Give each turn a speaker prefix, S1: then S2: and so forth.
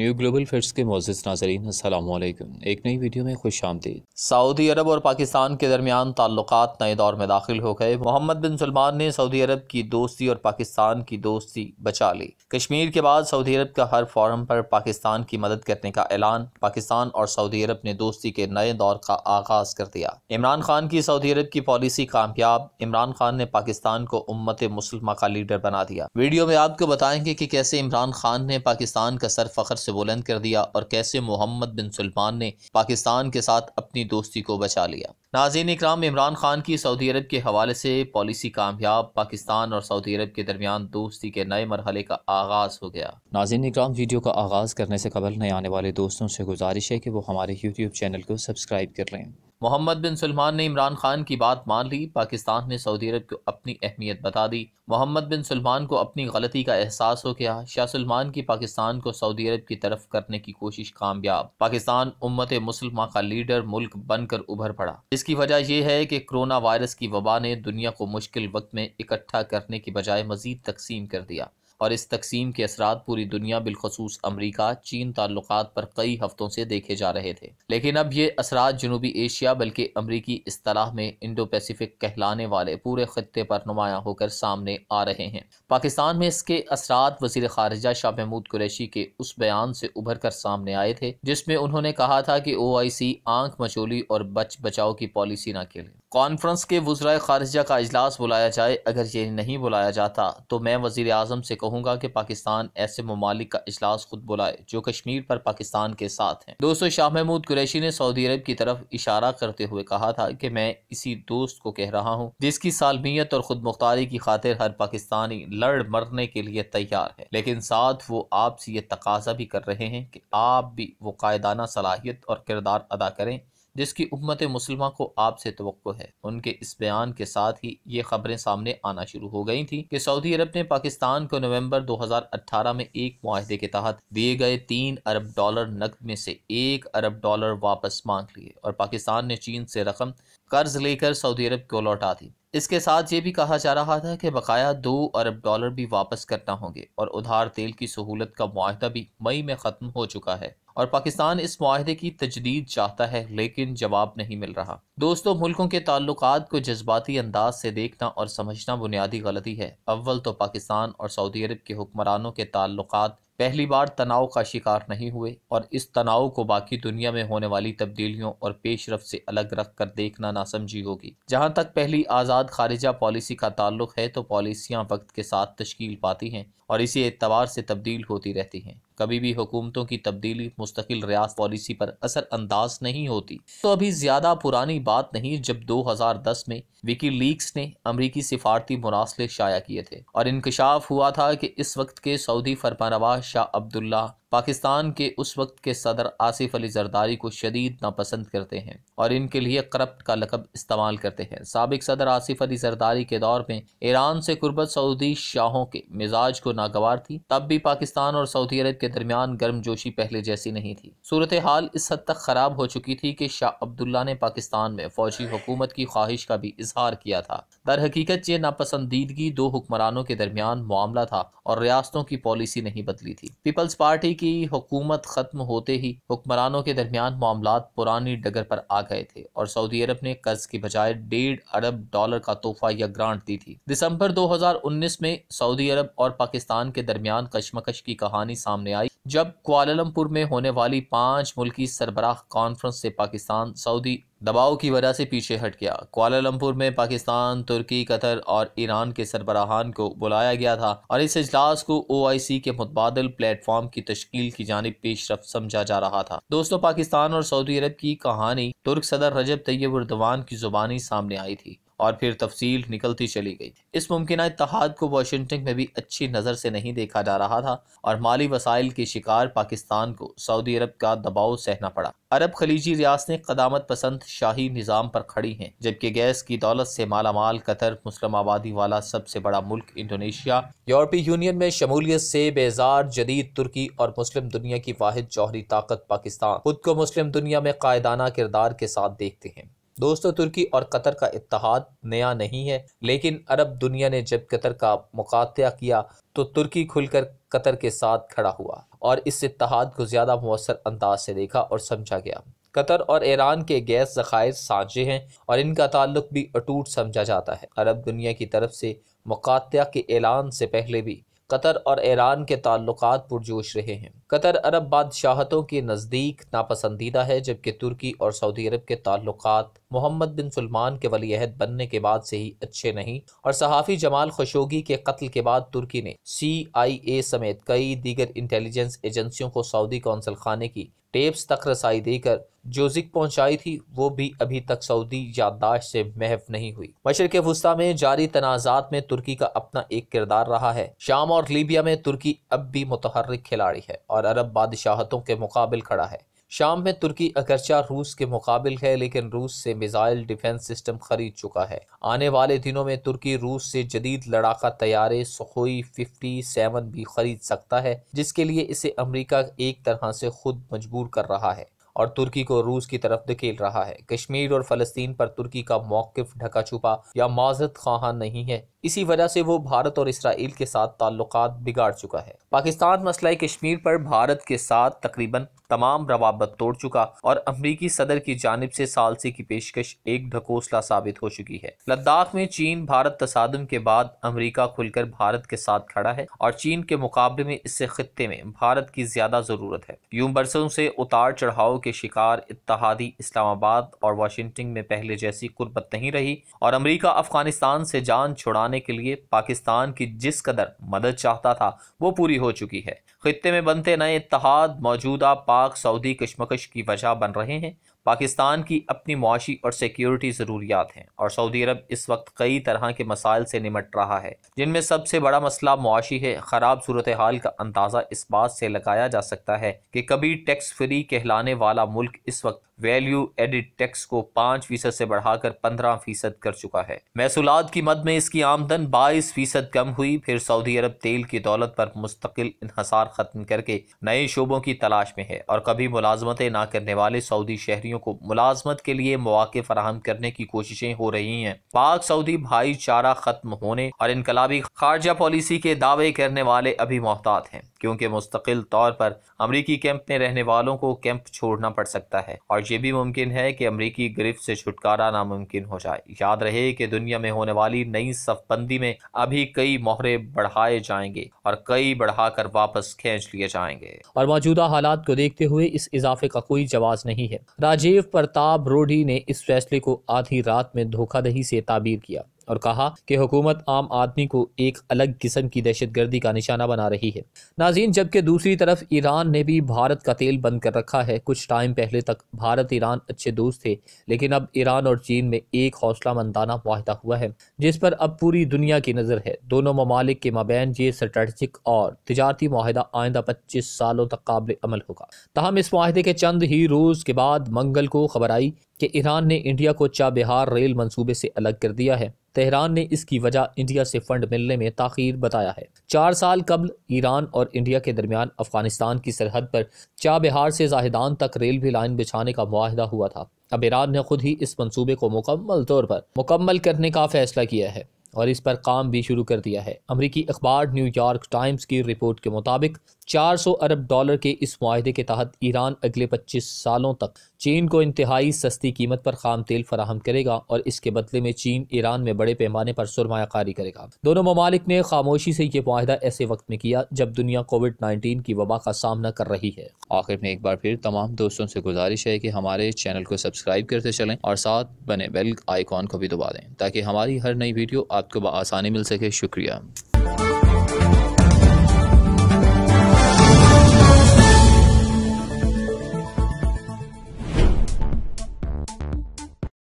S1: new global facts के मोजिज नाजरीन असलम एक नई वीडियो में खुश आमदी सऊदी अरब और पाकिस्तान के दरमियान ताल्लुक नए दौर में दाखिल हो गए मोहम्मद बिन सलमान ने सऊदी अरब की दोस्ती और पाकिस्तान की दोस्ती बचा ली कश्मीर के बाद सऊदी अरब का हर फॉरम पर पाकिस्तान की मदद करने का ऐलान पाकिस्तान और सऊदी अरब ने दोस्ती के नए दौर का आगाज कर दिया इमरान खान की सऊदी अरब की पॉलिसी कामयाब इमरान खान ने पाकिस्तान को उम्मत मुसलमा का लीडर बना दिया वीडियो में आपको बताएंगे की कैसे इमरान खान ने पाकिस्तान का सर फखर से बुलंद कर दिया और कैसे मोहम्मद बिन सलमान ने पाकिस्तान के साथ अपनी दोस्ती को बचा लिया नाजीन इक्राम इमरान खान की सऊदी अरब के हवाले से पॉलिसी कामयाब पाकिस्तान और सऊदी अरब के दरमियान दोस्ती के नए मरहले का आगाज हो गया नाजीन इक्राम वीडियो का आगाज करने से कबल नए आने वाले दोस्तों से गुजारिश है कि वो हमारे यूट्यूब चैनल को सब्सक्राइब कर लें मोहम्मद बिन सलमान ने इमरान खान की बात मान ली पाकिस्तान ने सऊदी अरब को अपनी अहमियत बता दी मोहम्मद बिन सलमान को अपनी गलती का एहसास हो गया शाह सलमान की पाकिस्तान को सऊदी अरब की तरफ करने की कोशिश कामयाब पाकिस्तान उम्मत मुसलमा का लीडर मुल्क बनकर उभर पड़ा इसकी वजह यह है कि कोरोना वायरस की वबा ने दुनिया को मुश्किल वक्त में इकट्ठा करने की बजाय मजीद तकसीम कर दिया और इस तकसीम के असरा पूरी दुनिया बिलखसूस अमरीका चीन ताल्लुक पर कई हफ्तों से देखे जा रहे थे लेकिन अब ये असरा जनूबी एशिया बल्कि अमरीकी असलाह में इंडो पैसिफिक कहलाने वाले पूरे खत्े पर नुमाया होकर सामने आ रहे हैं पाकिस्तान में इसके असरा वजीर खारजा शाह महमूद कुरैशी के उस बयान से उभर कर सामने आए थे जिसमें उन्होंने कहा था कि ओ आई सी आंख मचोली और बच बचाओ की पॉलिसी न खेले कॉन्फ्रेंस के वज्राय खारजा का अजलास बुलाया जाए अगर ये नहीं बुलाया जाता तो मैं वज़ी अजम से कहूँगा कि पाकिस्तान ऐसे ममालिक का अजलास खुद बुलाए जो कश्मीर पर पाकिस्तान के साथ हैं दोस्तों शाह महमूद कुरैशी ने सऊदी अरब की तरफ इशारा करते हुए कहा था कि मैं इसी दोस्त को कह रहा हूँ जिसकी सालमियत और खुद मुख्तारी की खातिर हर पाकिस्तानी लड़ मरने के लिए तैयार है लेकिन साथ वो आपसे ये तकाजा भी कर रहे हैं कि आप भी वो कायदाना सलाहियत और किरदार अदा करें जिसकी उम्मत मुसलमा को आपसे तो है उनके इस बयान के साथ ही ये खबरें सामने आना शुरू हो गई थी कि सऊदी अरब ने पाकिस्तान को नवंबर 2018 में एक माहदे के तहत दिए गए तीन अरब डॉलर नकद में से एक अरब डॉलर वापस मांग लिए और पाकिस्तान ने चीन से रकम कर्ज लेकर सऊदी अरब को लौटा दी इसके साथ ये भी कहा जा रहा था कि बकाया दो अरब डॉलर भी वापस करना होंगे और उधार तेल की सहूलत का माहदा भी मई में ख़त्म हो चुका है और पाकिस्तान इस माहदे की तजदीद चाहता है लेकिन जवाब नहीं मिल रहा दोस्तों मुल्कों के ताल्लुक को जज्बाती अंदाज से देखना और समझना बुनियादी गलती है अव्वल तो पाकिस्तान और सऊदी अरब के हुक्मरानों के ताल्लुक पहली बार तनाव का शिकार नहीं हुए और इस तनाव को बाकी दुनिया में होने वाली तब्दीलियों और पेशरफ से अलग रख कर देखना नासमझी होगी जहां तक पहली आज़ाद खारिजा पॉलिसी का ताल्लुक है तो पॉलिसियां वक्त के साथ तश्कील पाती हैं और इसी एतवार से तब्दील होती रहती हैं कभी भी हुकूमतों की तब्दीली मुस्तकिल रियाज पॉलिसी पर असर अंदाज नहीं होती तो अभी ज़्यादा पुरानी बात नहीं जब 2010 में विकी लीक्स ने अमरीकी सिफारती मुनासले शाया किए थे और इंकशाफ हुआ था कि इस वक्त के सऊदी फरमानवा शाह अब्दुल्ला पाकिस्तान के उस वक्त के सदर आसिफ अली जरदारी को शदीद नापसंद करते हैं और इनके लिए करप्ट का लकब इस्तेमाल करते हैं सबक सदर आसिफ अली जरदारी के दौर में ईरान से कुर्बत सऊदी शाहों के मिजाज को नागवार थी तब भी पाकिस्तान और सऊदी अरब के दरमियान गर्मजोशी पहले जैसी नहीं थी सूरत हाल इस हद तक खराब हो चुकी थी कि शाह अब्दुल्ला ने पाकिस्तान में फौजी हुकूमत की ख्वाहिश का भी इजहार किया था दर हकीकत ये नापसंदीदगी दो हुक्मरानों के दरमियान मामला था और रियासतों की पॉलिसी नहीं बदली थी पीपल्स पार्टी की हुकूमत ख़त्म होते ही हुक्मरानों के दरमियान मामला पुरानी डगर पर आ गए थे और सऊदी अरब ने कर्ज की बजाय डेढ़ अरब डॉलर का तोहफा या ग्रांट दी थी दिसंबर 2019 में सऊदी अरब और पाकिस्तान के दरमियान कशमकश की कहानी सामने आई जब क्वालमपुर में होने वाली पांच मुल्की सरबराह कॉन्फ्रेंस से पाकिस्तान सऊदी दबाव की वजह से पीछे हट गया कुआलालंपुर में पाकिस्तान तुर्की कतर और ईरान के सरबराहान को बुलाया गया था और इस अजलास को ओ आई सी के मुतबादल प्लेटफॉर्म की तश्ल की जानब पेशरफ समझा जा रहा था दोस्तों पाकिस्तान और सऊदी अरब की कहानी तुर्क सदर रजब तैयब उर्दवान की जुबानी सामने आई थी और फिर तफसील निकलती चली गई इस मुमकिन इतिहाद को वाशिंगटन में भी अच्छी नज़र से नहीं देखा जा रहा था और माली वसाइल के शिकार पाकिस्तान को सऊदी अरब का दबाव सहना पड़ा अरब खलीजी रियासतें कदामत पसंद शाही निज़ाम पर खड़ी हैं जबकि गैस की दौलत से मालामाल कतर मुस्लिम आबादी वाला सबसे बड़ा मुल्क इंडोनेशिया यूरोपीय यूनियन में शमूलियत से बेजार जदीद तुर्की और मुस्लिम दुनिया की वाद जौहरी ताकत पाकिस्तान खुद को मुस्लिम दुनिया में कायदाना किरदार के साथ देखते हैं दोस्तों तुर्की और कतर का इतिहाद नया नहीं है लेकिन अरब दुनिया ने जब कतर का मुकातला किया तो तुर्की खुलकर कतर के साथ खड़ा हुआ और इस इतिहाद को ज़्यादा मौसर अंदाज से देखा और समझा गया कतर और ईरान के गैस ज़खायर साझे हैं और इनका ताल्लुक भी अटूट समझा जाता है अरब दुनिया की तरफ से मुकातला के ऐलान से पहले भी कतर और ईरान के ताल्लुक पुरजोश रहे हैं कतर अरब बादशाहतों के नज़दीक नापसंदीदा है जबकि तुर्की और सऊदी अरब के ताल्लुक मोहम्मद बिन सलमान के वलीहद बनने के बाद से ही अच्छे नहीं और सहाफ़ी जमाल खशोगी के कत्ल के बाद तुर्की ने सी आई ए समेत कई दीगर इंटेलिजेंस एजेंसियों को सऊदी कौंसल खाने की टेप्स तक रसाई देकर जो जिक पहुंचाई थी वो भी अभी तक सऊदी याददाश्त से महव नहीं हुई मशरक वस्ती में जारी तनाजात में तुर्की का अपना एक किरदार रहा है शाम और लीबिया में तुर्की अब भी मुतहरक खिलाड़ी है और अरब बादशाहतों के मुकाबले खड़ा है शाम में तुर्की अगरचा रूस के मुकाबल है लेकिन रूस से मिसाइल डिफेंस सिस्टम खरीद चुका है आने वाले दिनों में तुर्की रूस से जदीद लड़ाका तैयारे सुखोई फिफ्टी सेवन भी खरीद सकता है जिसके लिए इसे अमरीका एक तरह से खुद मजबूर कर रहा है और तुर्की को रूस की तरफ धकेल रहा है कश्मीर और फलस्तीन पर तुर्की का मौकफ ढका छुपा या माजत खां नहीं है इसी वजह से वो भारत और इसराइल के साथ ताल्लुक बिगाड़ चुका है पाकिस्तान मसला कश्मीर पर भारत के साथ तकरीबन तमाम रवाबत तोड़ चुका और अमरीकी सदर की जानब से सालसी की पेशकश एक ढकोसला साबित हो चुकी है लद्दाख में चीन भारत तसादम के बाद अमरीका खुलकर भारत के साथ खड़ा है और चीन के मुकाबले में इससे खत्े में भारत की ज्यादा जरूरत है यूं बरसों से उतार चढ़ाव के शिकार इतिहादी इस्लामाबाद और वाशिंगटन में पहले जैसी कुर्बत नहीं रही और अमरीका अफगानिस्तान से जान छुड़ाने के लिए पाकिस्तान की जिस कदर मदद चाहता था वो पूरी हो चुकी है खत्े में बनते नए इतिहाद मौजूदा पाक सऊदी कश्मकश की वजह बन रहे हैं पाकिस्तान की अपनी मुआशी और सिक्योरिटी ज़रूरियात हैं और सऊदी अरब इस वक्त कई तरह के मसाइल से निमट रहा है जिनमें सबसे बड़ा मसला मुआशी है ख़राब सूरत हाल का अंदाज़ा इस बात से लगाया जा सकता है कि कभी टैक्स फ्री कहलाने वाला मुल्क इस वक्त वैल्यू एडिड टैक्स को पाँच फीसद से बढ़ाकर पंद्रह फीसद कर चुका है महसूल की मद में इसकी आमदन बाईस फीसद कम हुई फिर सऊदी अरब तेल की दौलत पर मुस्तकिल इहसार ख़त्म करके नए शोबों की तलाश में है और कभी मुलाजमतें ना करने वाले सऊदी शहरियों भारतीयों को मुलाजमत के लिए मौके फराहम करने की कोशिशें हो रही हैं पाक सऊदी भाईचारा खत्म होने और इनकलाबी खारजा पॉलिसी के दावे करने वाले अभी मोहतात हैं क्योंकि मुस्तकिल तौर पर अमरीकी कैंप में रहने वालों को कैंप छोड़ना पड़ सकता है और ये भी मुमकिन है कि अमरीकी गिरफ्त से छुटकारा नामुमकिन हो जाए याद रहे कि दुनिया में होने वाली नई सफबंदी में अभी कई मोहरे बढ़ाए जाएंगे और कई बढ़ाकर वापस खींच लिए जाएंगे और मौजूदा हालात को देखते हुए इस इजाफे का कोई जवाब नहीं है राज्य राजीव प्रताप रोडी ने इस फैसले को आधी रात में धोखाधही से ताबीर किया और कहा कि हुकूमत आम आदमी को एक अलग किस्म की दहशत गर्दी का निशाना बना रही है नाजीन जबकि दूसरी तरफ ईरान ने भी भारत का तेल बंद कर रखा है कुछ टाइम पहले तक भारत ईरान अच्छे दोस्त थे लेकिन अब ईरान और चीन में एक हौसला मंदाना वाहिदा हुआ है जिस पर अब पूरी दुनिया की नज़र है दोनों ममालिक के मबैन ये स्ट्रेटजिक और तजारती माहिदा आइंदा पच्चीस सालों तक काबिल अमल होगा तहम इस माहे के चंद ही रोज़ के बाद मंगल को खबर आई कि ईरान ने इंडिया को चाबिहार रेल मंसूबे से अलग कर दिया है तेहरान ने इसकी वजह इंडिया से फंड मिलने में ताखीर बताया है चार साल कबल ईरान और इंडिया के दरमियान अफगानिस्तान की सरहद पर बिहार से जाहिदान तक रेलवे लाइन बिछाने का माहदा हुआ था अब ईरान ने खुद ही इस मनसूबे को मुकम्मल तौर पर मुकम्मल करने का फैसला किया है और इस पर काम भी शुरू कर दिया है अमरीकी अखबार न्यूयॉर्क टाइम्स की रिपोर्ट के मुताबिक 400 अरब डॉलर के इस माहे के तहत ईरान अगले 25 सालों तक चीन को इंतहाई सस्ती कीमत पर खाम तेल फराहम करेगा और इसके बदले में चीन ईरान में बड़े पैमाने पर सरमाकारी करेगा दोनों ममालिक ने खामोशी से ये माहिदा ऐसे वक्त में किया जब दुनिया कोविड नाइन्टीन की वबा का सामना कर रही है आखिर में एक बार फिर तमाम दोस्तों से गुजारिश है की हमारे चैनल को सब्सक्राइब करते चलें और साथ बने बेल आइकॉन को भी दबा दें ताकि हमारी हर नई वीडियो आपको आसानी मिल सके शुक्रिया